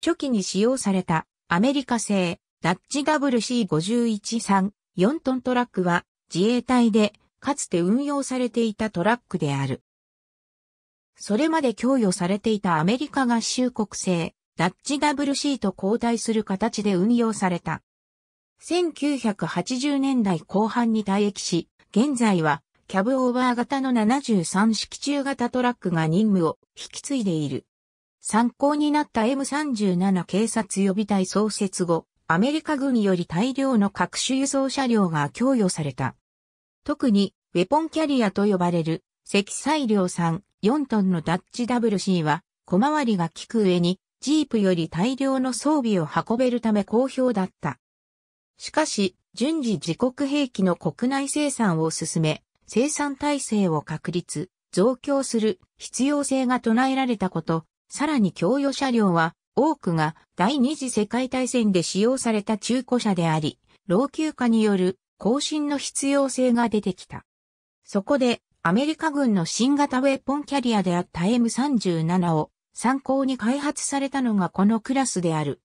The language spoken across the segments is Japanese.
初期に使用されたアメリカ製ダッチ WC51-3 4トントラックは自衛隊でかつて運用されていたトラックである。それまで供与されていたアメリカ合衆国製ダッチ WC と交代する形で運用された。1980年代後半に退役し、現在はキャブオーバー型の73式中型トラックが任務を引き継いでいる。参考になった M37 警察予備隊創設後、アメリカ軍により大量の各種輸送車両が供与された。特に、ウェポンキャリアと呼ばれる、積載量3、4トンのダッチ WC は、小回りが利く上に、ジープより大量の装備を運べるため好評だった。しかし、順次自国兵器の国内生産を進め、生産体制を確立、増強する必要性が唱えられたこと、さらに供与車両は多くが第二次世界大戦で使用された中古車であり、老朽化による更新の必要性が出てきた。そこでアメリカ軍の新型ウェポンキャリアであった M37 を参考に開発されたのがこのクラスである。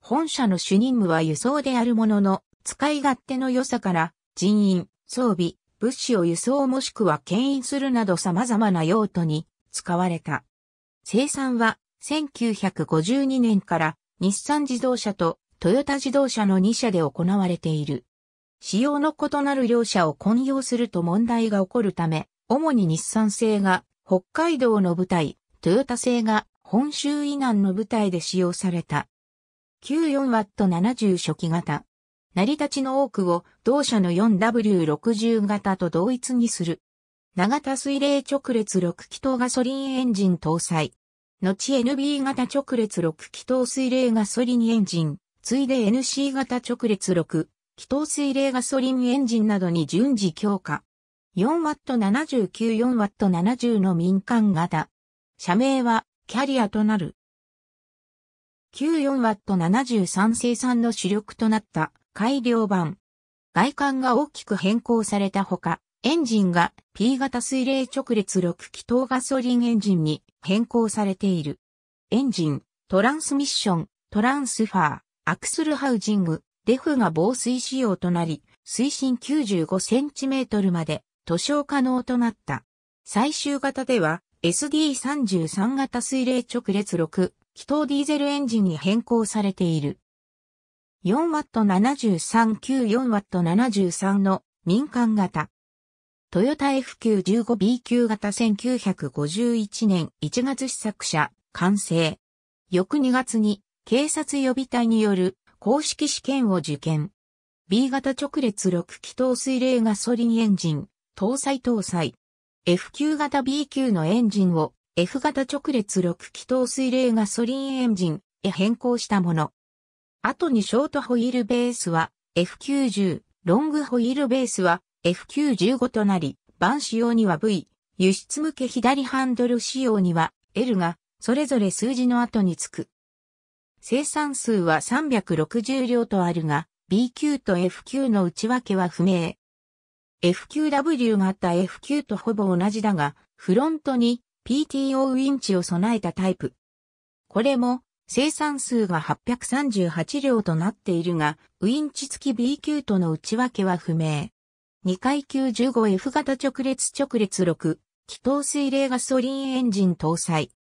本社の主任務は輸送であるものの、使い勝手の良さから人員、装備、物資を輸送もしくは牽引するなど様々な用途に使われた。生産は1952年から日産自動車とトヨタ自動車の2社で行われている。仕様の異なる両社を混用すると問題が起こるため、主に日産製が北海道の部隊、トヨタ製が本州以南の部隊で使用された。94W70 初期型。成り立ちの多くを同社の 4W60 型と同一にする。長田水冷直列6気筒ガソリンエンジン搭載。後 NB 型直列6気筒水冷ガソリンエンジン、ついで NC 型直列6気筒水冷ガソリンエンジンなどに順次強化。4W79-4W70 の民間型。社名はキャリアとなる。94W73 生産の主力となった改良版。外観が大きく変更されたほか、エンジンが P 型水冷直列6気筒ガソリンエンジンに変更されている。エンジン、トランスミッション、トランスファー、アクスルハウジング、デフが防水仕様となり、水深 95cm まで塗装可能となった。最終型では SD33 型水冷直列6気筒ディーゼルエンジンに変更されている。4W7394W73 の民間型トヨタ F915B 級型1951年1月試作車、完成。翌2月に、警察予備隊による公式試験を受験。B 型直列6気筒水冷ガソリンエンジン、搭載搭載。F 級型 B 級のエンジンを F 型直列6気筒水冷ガソリンエンジンへ変更したもの。後にショートホイールベースは F90、ロングホイールベースは FQ15 となり、版仕様には V、輸出向け左ハンドル仕様には L が、それぞれ数字の後につく。生産数は360両とあるが、B 級と F 級の内訳は不明。FQW があった F 級とほぼ同じだが、フロントに PTO ウィンチを備えたタイプ。これも生産数が838両となっているが、ウィンチ付き B 級との内訳は不明。2階級 15F 型直列直列6、気筒水冷ガソリンエンジン搭載。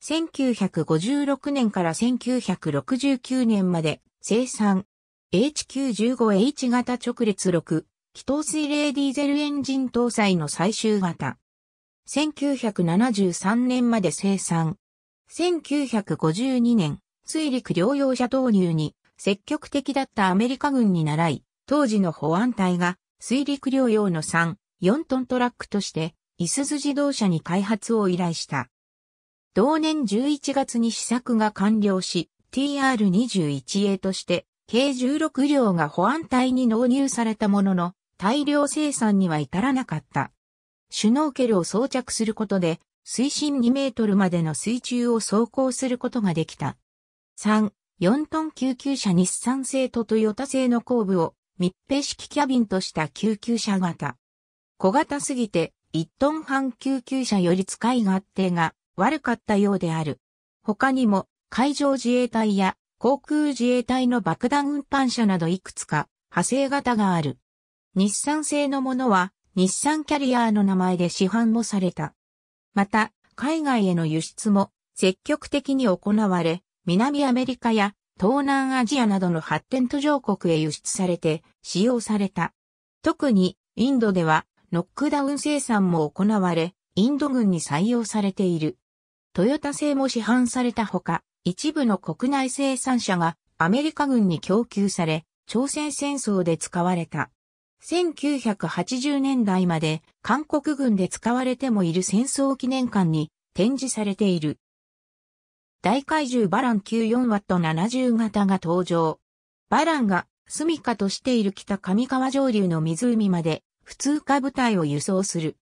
1956年から1969年まで生産。H915H 型直列6、気筒水冷ディーゼルエンジン搭載の最終型。1973年まで生産。1952年、水陸両用車導入に積極的だったアメリカ軍に倣い、当時の保安隊が水陸両用の3、4トントラックとして、いすゞ自動車に開発を依頼した。同年11月に試作が完了し、TR21A として、計16両が保安隊に納入されたものの、大量生産には至らなかった。シュノーケルを装着することで、水深2メートルまでの水中を走行することができた。3、4トン救急車日産製とトヨタ製の後部を密閉式キャビンとした救急車型。小型すぎて1トン半救急車より使い勝手が悪かったようである。他にも海上自衛隊や航空自衛隊の爆弾運搬車などいくつか派生型がある。日産製のものは日産キャリアの名前で市販もされた。また、海外への輸出も積極的に行われ、南アメリカや東南アジアなどの発展途上国へ輸出されて使用された。特にインドではノックダウン生産も行われ、インド軍に採用されている。トヨタ製も市販されたほか、一部の国内生産者がアメリカ軍に供給され、朝鮮戦争で使われた。1980年代まで韓国軍で使われてもいる戦争記念館に展示されている。大怪獣バラン9 4ト7 0型が登場。バランが住処としている北上川上流の湖まで普通化部隊を輸送する。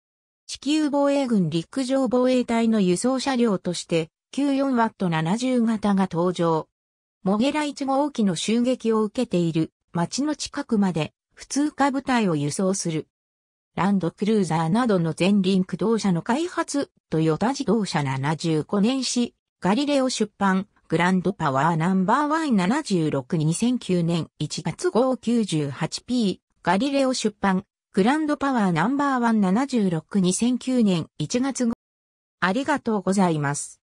地球防衛軍陸上防衛隊の輸送車両として9 4ト7 0型が登場。モゲラ1号機の襲撃を受けている町の近くまで普通化部隊を輸送する。ランドクルーザーなどの前輪駆動車の開発、トヨタ自動車75年史ガリレオ出版、グランドパワーナンバーワン76 2009年1月号 98p、ガリレオ出版、グランドパワーナンバーワン76 2009年1月号。ありがとうございます。